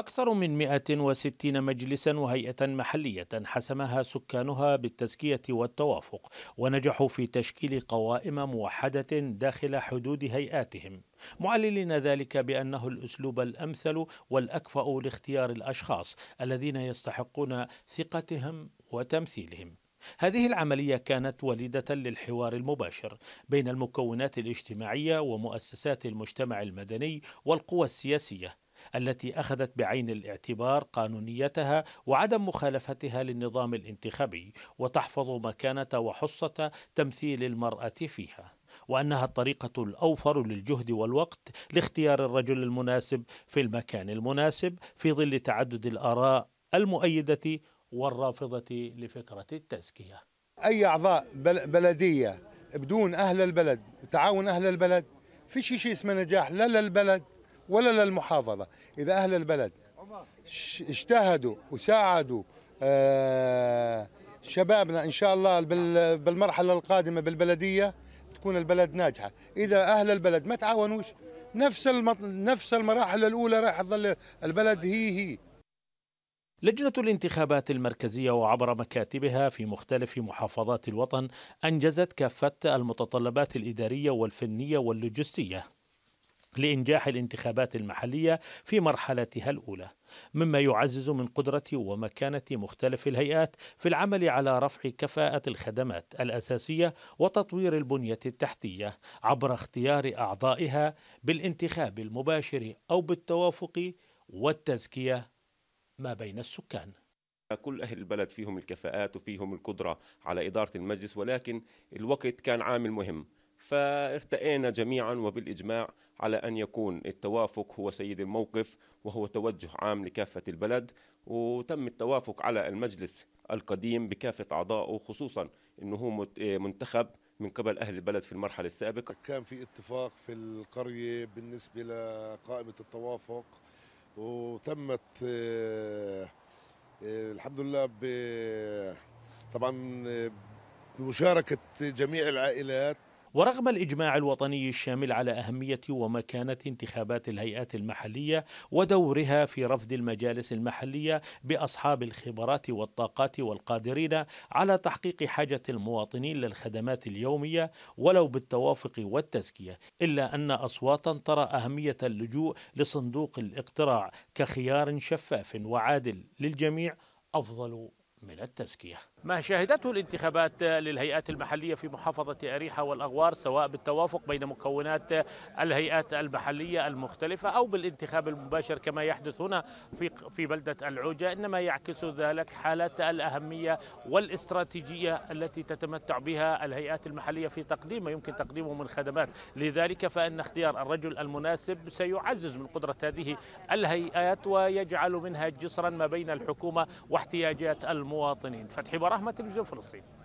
أكثر من 160 مجلسا وهيئة محلية حسمها سكانها بالتزكية والتوافق ونجحوا في تشكيل قوائم موحدة داخل حدود هيئاتهم معللين ذلك بأنه الأسلوب الأمثل والأكفأ لاختيار الأشخاص الذين يستحقون ثقتهم وتمثيلهم هذه العملية كانت وليدة للحوار المباشر بين المكونات الاجتماعية ومؤسسات المجتمع المدني والقوى السياسية التي اخذت بعين الاعتبار قانونيتها وعدم مخالفتها للنظام الانتخابي وتحفظ مكانه وحصه تمثيل المراه فيها وانها الطريقه الاوفر للجهد والوقت لاختيار الرجل المناسب في المكان المناسب في ظل تعدد الاراء المؤيده والرافضه لفكره التزكيه. اي اعضاء بلديه بدون اهل البلد تعاون اهل البلد فيش شيء اسمه نجاح لا للبلد ولا للمحافظة إذا أهل البلد اجتهدوا وساعدوا آه، شبابنا إن شاء الله بالمرحلة القادمة بالبلدية تكون البلد ناجحة إذا أهل البلد ما تعاونوش نفس نفس المراحل الأولى راح تظل البلد هي هي لجنة الانتخابات المركزية وعبر مكاتبها في مختلف محافظات الوطن أنجزت كافة المتطلبات الإدارية والفنية واللوجستية لإنجاح الانتخابات المحلية في مرحلتها الأولى مما يعزز من قدرة ومكانة مختلف الهيئات في العمل على رفع كفاءة الخدمات الأساسية وتطوير البنية التحتية عبر اختيار أعضائها بالانتخاب المباشر أو بالتوافق والتزكية ما بين السكان كل أهل البلد فيهم الكفاءات وفيهم القدرة على إدارة المجلس ولكن الوقت كان عامل مهم فارتئينا جميعا وبالاجماع على ان يكون التوافق هو سيد الموقف وهو توجه عام لكافه البلد وتم التوافق على المجلس القديم بكافه اعضائه خصوصا انه هو منتخب من قبل اهل البلد في المرحله السابقه كان في اتفاق في القريه بالنسبه لقائمه التوافق وتمت آه، الحمد لله ب طبعا آه، بمشاركه جميع العائلات ورغم الإجماع الوطني الشامل على أهمية ومكانة انتخابات الهيئات المحلية ودورها في رفض المجالس المحلية بأصحاب الخبرات والطاقات والقادرين على تحقيق حاجة المواطنين للخدمات اليومية ولو بالتوافق والتزكية إلا أن أصواتا ترى أهمية اللجوء لصندوق الاقتراع كخيار شفاف وعادل للجميع أفضل من التزكيه ما شهدته الانتخابات للهيئات المحلية في محافظة أريحة والأغوار سواء بالتوافق بين مكونات الهيئات المحلية المختلفة أو بالانتخاب المباشر كما يحدث هنا في في بلدة العوجة إنما يعكس ذلك حالة الأهمية والاستراتيجية التي تتمتع بها الهيئات المحلية في تقديم ما يمكن تقديمه من خدمات لذلك فإن اختيار الرجل المناسب سيعزز من قدرة هذه الهيئات ويجعل منها جسرا ما بين الحكومة واحتياجات المواطنين فتح ورحمة الجنوب الفلسطيني